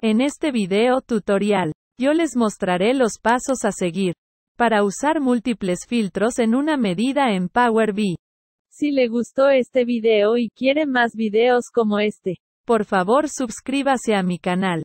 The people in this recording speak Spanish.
En este video tutorial, yo les mostraré los pasos a seguir para usar múltiples filtros en una medida en Power BI. Si le gustó este video y quiere más videos como este, por favor suscríbase a mi canal.